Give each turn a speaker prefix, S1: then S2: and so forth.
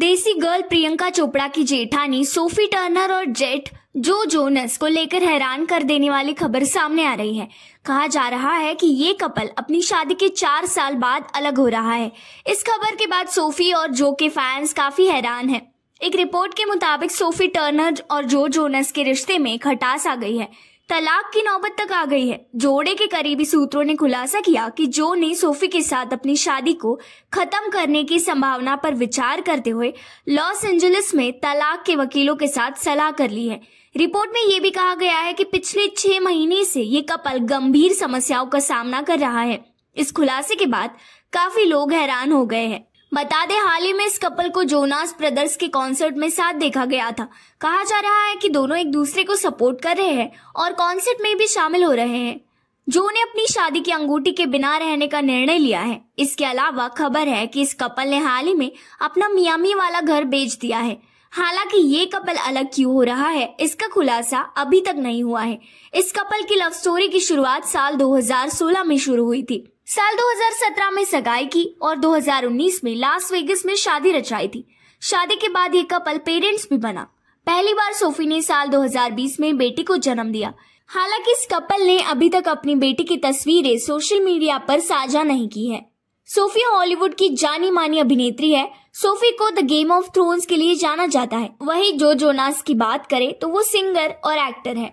S1: देसी गर्ल प्रियंका चोपड़ा की जेठानी सोफी टर्नर और जेट जो जोनस को लेकर हैरान कर देने वाली खबर सामने आ रही है कहा जा रहा है कि ये कपल अपनी शादी के चार साल बाद अलग हो रहा है इस खबर के बाद सोफी और जो के फैंस काफी हैरान हैं। एक रिपोर्ट के मुताबिक सोफी टर्नर और जो जोनस के रिश्ते में खटास आ गई है तलाक की नौबत तक आ गई है जोड़े के करीबी सूत्रों ने खुलासा किया कि जो ने सोफी के साथ अपनी शादी को खत्म करने की संभावना पर विचार करते हुए लॉस एंजलिस में तलाक के वकीलों के साथ सलाह कर ली है रिपोर्ट में ये भी कहा गया है कि पिछले छह महीने से ये कपल गंभीर समस्याओं का सामना कर रहा है इस खुलासे के बाद काफी लोग हैरान हो गए हैं बता दें हाल ही में इस कपल को जोनास ब्रदर्स के कॉन्सर्ट में साथ देखा गया था कहा जा रहा है कि दोनों एक दूसरे को सपोर्ट कर रहे हैं और कॉन्सर्ट में भी शामिल हो रहे हैं जो ने अपनी शादी की अंगूठी के बिना रहने का निर्णय लिया है इसके अलावा खबर है कि इस कपल ने हाल ही में अपना मियामी वाला घर बेच दिया है हालांकि ये कपल अलग क्यों हो रहा है इसका खुलासा अभी तक नहीं हुआ है इस कपल की लव स्टोरी की शुरुआत साल 2016 में शुरू हुई थी साल 2017 में सगाई की और 2019 में लास वेगस में शादी रचाई थी शादी के बाद ये कपल पेरेंट्स भी बना पहली बार सोफी ने साल 2020 में बेटी को जन्म दिया हालांकि इस कपल ने अभी तक अपनी बेटी की तस्वीरें सोशल मीडिया पर साझा नहीं की है सोफिया हॉलीवुड की जानी मानी अभिनेत्री है सोफी को द गेम ऑफ थ्रोन्स के लिए जाना जाता है वही जो जोनास की बात करे तो वो सिंगर और एक्टर है